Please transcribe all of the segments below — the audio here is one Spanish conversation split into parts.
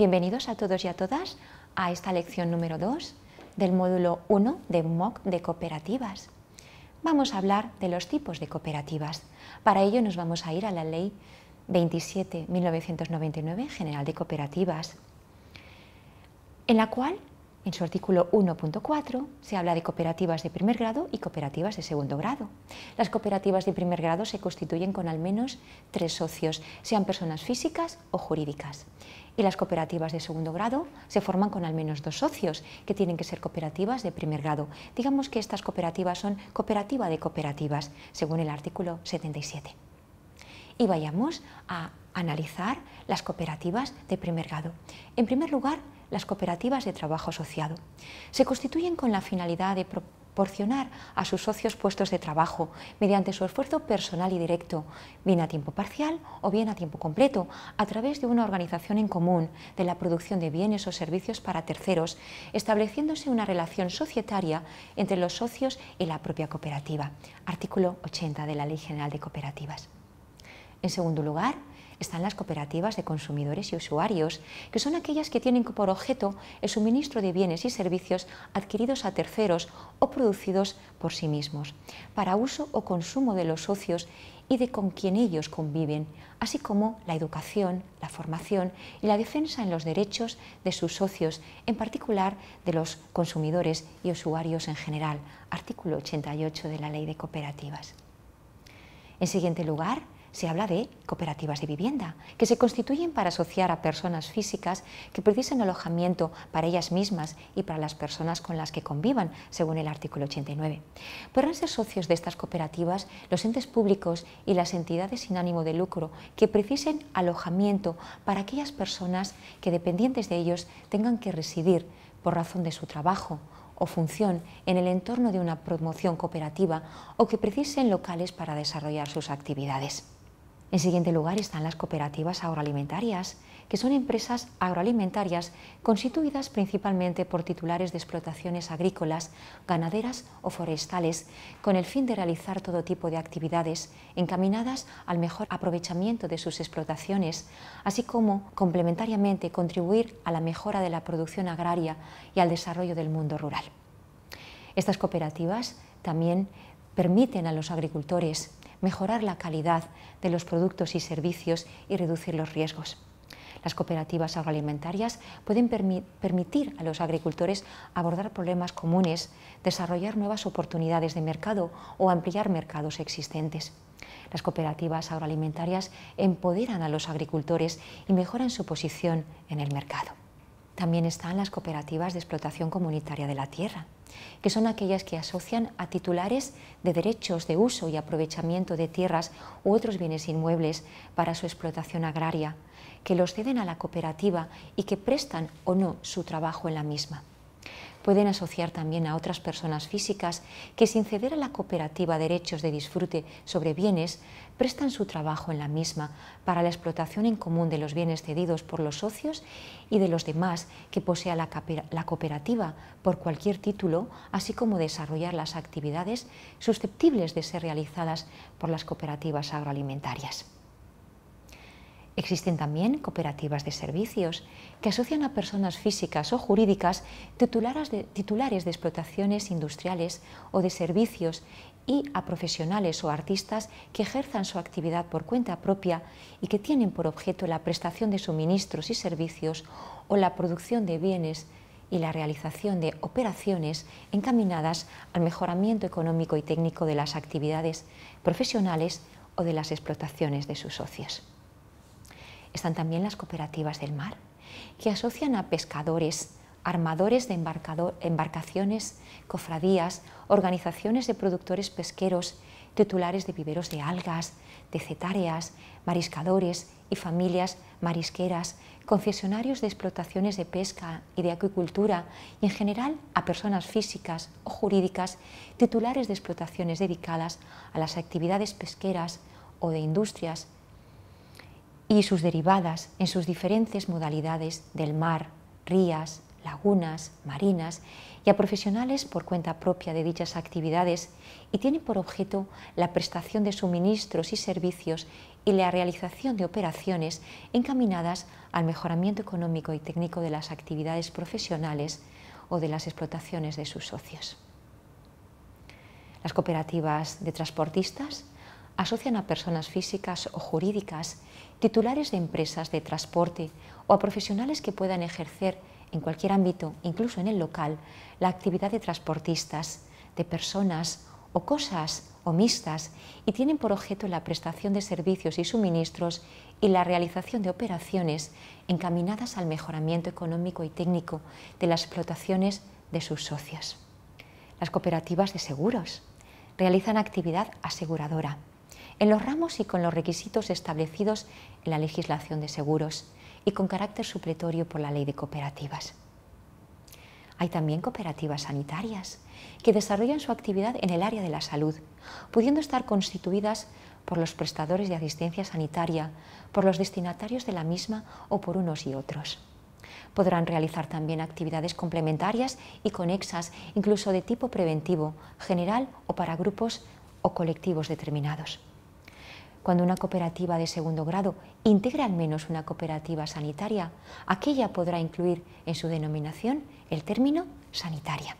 Bienvenidos a todos y a todas a esta lección número 2 del módulo 1 de MOOC de cooperativas. Vamos a hablar de los tipos de cooperativas. Para ello nos vamos a ir a la Ley 1999 General de Cooperativas, en la cual en su artículo 1.4 se habla de cooperativas de primer grado y cooperativas de segundo grado. Las cooperativas de primer grado se constituyen con al menos tres socios, sean personas físicas o jurídicas. Y las cooperativas de segundo grado se forman con al menos dos socios, que tienen que ser cooperativas de primer grado. Digamos que estas cooperativas son cooperativa de cooperativas, según el artículo 77. Y vayamos a analizar las cooperativas de primer grado. En primer lugar, las cooperativas de trabajo asociado. Se constituyen con la finalidad de proporcionar a sus socios puestos de trabajo mediante su esfuerzo personal y directo, bien a tiempo parcial o bien a tiempo completo, a través de una organización en común de la producción de bienes o servicios para terceros, estableciéndose una relación societaria entre los socios y la propia cooperativa. Artículo 80 de la Ley General de Cooperativas. En segundo lugar, están las cooperativas de consumidores y usuarios, que son aquellas que tienen por objeto el suministro de bienes y servicios adquiridos a terceros o producidos por sí mismos, para uso o consumo de los socios y de con quien ellos conviven, así como la educación, la formación y la defensa en los derechos de sus socios, en particular de los consumidores y usuarios en general, artículo 88 de la Ley de Cooperativas. En siguiente lugar, se habla de cooperativas de vivienda, que se constituyen para asociar a personas físicas que precisen alojamiento para ellas mismas y para las personas con las que convivan, según el artículo 89. Podrán ser socios de estas cooperativas los entes públicos y las entidades sin ánimo de lucro que precisen alojamiento para aquellas personas que dependientes de ellos tengan que residir por razón de su trabajo, o función en el entorno de una promoción cooperativa o que precisen locales para desarrollar sus actividades. En siguiente lugar están las cooperativas agroalimentarias, que son empresas agroalimentarias constituidas principalmente por titulares de explotaciones agrícolas, ganaderas o forestales, con el fin de realizar todo tipo de actividades encaminadas al mejor aprovechamiento de sus explotaciones, así como complementariamente contribuir a la mejora de la producción agraria y al desarrollo del mundo rural. Estas cooperativas también permiten a los agricultores mejorar la calidad de los productos y servicios y reducir los riesgos. Las cooperativas agroalimentarias pueden permitir a los agricultores abordar problemas comunes, desarrollar nuevas oportunidades de mercado o ampliar mercados existentes. Las cooperativas agroalimentarias empoderan a los agricultores y mejoran su posición en el mercado. También están las cooperativas de explotación comunitaria de la tierra, que son aquellas que asocian a titulares de derechos de uso y aprovechamiento de tierras u otros bienes inmuebles para su explotación agraria, que los ceden a la cooperativa y que prestan o no su trabajo en la misma pueden asociar también a otras personas físicas que sin ceder a la cooperativa derechos de disfrute sobre bienes, prestan su trabajo en la misma para la explotación en común de los bienes cedidos por los socios y de los demás que posea la, cooperativa por cualquier título, así como desarrollar las actividades susceptibles de ser realizadas por las cooperativas agroalimentarias. Existen también cooperativas de servicios que asocian a personas físicas o jurídicas titulares de, explotaciones industriales o de servicios y a profesionales o artistas que ejerzan su actividad por cuenta propia y que tienen por objeto la prestación de suministros y servicios o la producción de bienes y la realización de operaciones encaminadas al mejoramiento económico y técnico de las actividades profesionales o de las explotaciones de sus socios están también las cooperativas del mar, que asocian a pescadores, armadores de embarcaciones, cofradías, organizaciones de productores pesqueros, titulares de viveros de algas, de cetáreas, mariscadores y familias marisqueras, concesionarios de explotaciones de pesca y de acuicultura y en general a personas físicas o jurídicas titulares de explotaciones dedicadas a las actividades pesqueras o de industrias y sus derivadas en sus diferentes modalidades del mar, rías, lagunas, marinas y a profesionales por cuenta propia de dichas actividades y tienen por objeto la prestación de suministros y servicios y la realización de operaciones encaminadas al mejoramiento económico y técnico de las actividades profesionales o de las explotaciones de sus socios. Las cooperativas de transportistas asocian a personas físicas o jurídicas, titulares de empresas de transporte o a profesionales que puedan ejercer en cualquier ámbito, incluso en el local, la actividad de transportistas, de personas o cosas o mixtas y tienen por objeto la prestación de servicios y suministros y la realización de operaciones encaminadas al mejoramiento económico y técnico de las explotaciones de sus socios. Las cooperativas de seguros realizan actividad aseguradora en los ramos y con los requisitos establecidos en la legislación de seguros y con carácter supletorio por la ley de cooperativas. Hay también cooperativas sanitarias que desarrollan su actividad en el área de la salud, pudiendo estar constituidas por los prestadores de asistencia sanitaria, por los destinatarios de la misma o por unos y otros. Podrán realizar también actividades complementarias y conexas, incluso de tipo preventivo, general o para grupos o colectivos determinados cuando una cooperativa de segundo grado integra al menos una cooperativa sanitaria, aquella podrá incluir en su denominación el término sanitaria.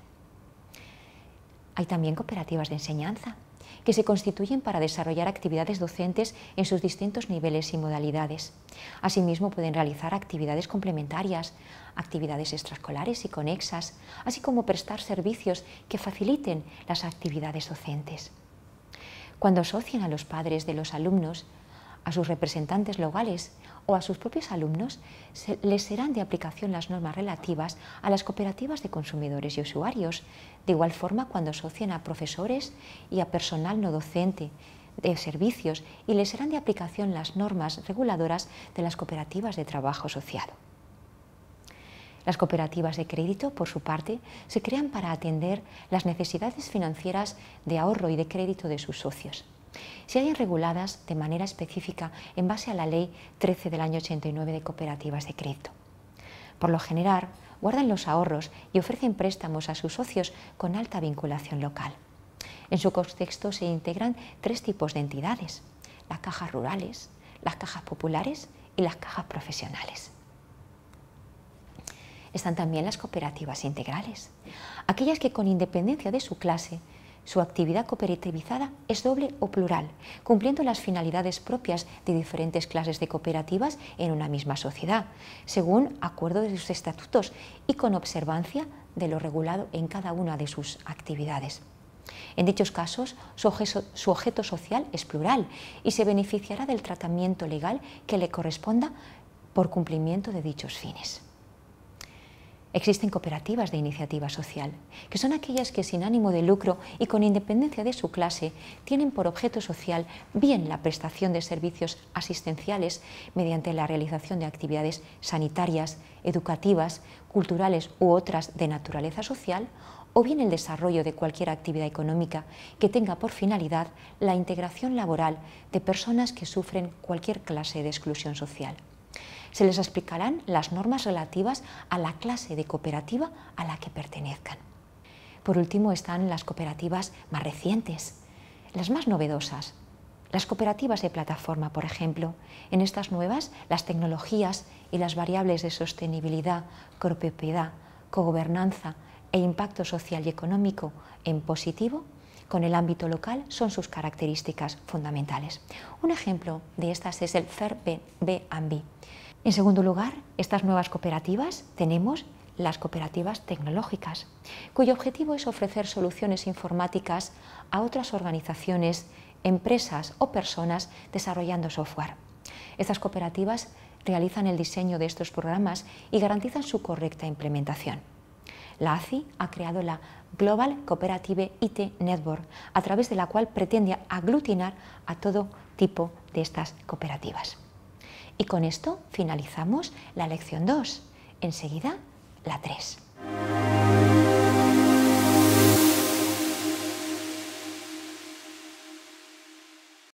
Hay también cooperativas de enseñanza, que se constituyen para desarrollar actividades docentes en sus distintos niveles y modalidades. Asimismo, pueden realizar actividades complementarias, actividades extraescolares y conexas, así como prestar servicios que faciliten las actividades docentes cuando asocian a los padres de los alumnos, a sus representantes locales o a sus propios alumnos, les serán de aplicación las normas relativas a las cooperativas de consumidores y usuarios, de igual forma cuando asocien a profesores y a personal no docente de servicios y les serán de aplicación las normas reguladoras de las cooperativas de trabajo asociado. Las cooperativas de crédito, por su parte, se crean para atender las necesidades financieras de ahorro y de crédito de sus socios. Se hayan reguladas de manera específica en base a la Ley 13 del año 89 de cooperativas de crédito. Por lo general, guardan los ahorros y ofrecen préstamos a sus socios con alta vinculación local. En su contexto se integran tres tipos de entidades, las cajas rurales, las cajas populares y las cajas profesionales están también las cooperativas integrales, aquellas que con independencia de su clase, su actividad cooperativizada es doble o plural, cumpliendo las finalidades propias de diferentes clases de cooperativas en una misma sociedad, según acuerdo de sus estatutos y con observancia de lo regulado en cada una de sus actividades. En dichos casos, su objeto social es plural y se beneficiará del tratamiento legal que le corresponda por cumplimiento de dichos fines. Existen cooperativas de iniciativa social, que son aquellas que sin ánimo de lucro y con independencia de su clase tienen por objeto social bien la prestación de servicios asistenciales mediante la realización de actividades sanitarias, educativas, culturales u otras de naturaleza social, o bien el desarrollo de cualquier actividad económica que tenga por finalidad la integración laboral de personas que sufren cualquier clase de exclusión social se les explicarán las normas relativas a la clase de cooperativa a la que pertenezcan. Por último están las cooperativas más recientes, las más novedosas, las cooperativas de plataforma, por ejemplo, en estas nuevas, las tecnologías y las variables de sostenibilidad, copropiedad, cogobernanza e impacto social y económico en positivo, con el ámbito local, son sus características fundamentales. Un ejemplo de estas es el FAIR e B&B. En segundo lugar, estas nuevas cooperativas tenemos las cooperativas tecnológicas, cuyo objetivo es ofrecer soluciones informáticas a otras organizaciones, empresas o personas desarrollando software. Estas cooperativas realizan el diseño de estos programas y garantizan su correcta implementación. La ACI ha creado la Global Cooperative IT Network, a través de la cual pretende aglutinar a todo tipo de estas cooperativas. Y con esto finalizamos la lección 2. Enseguida, la 3.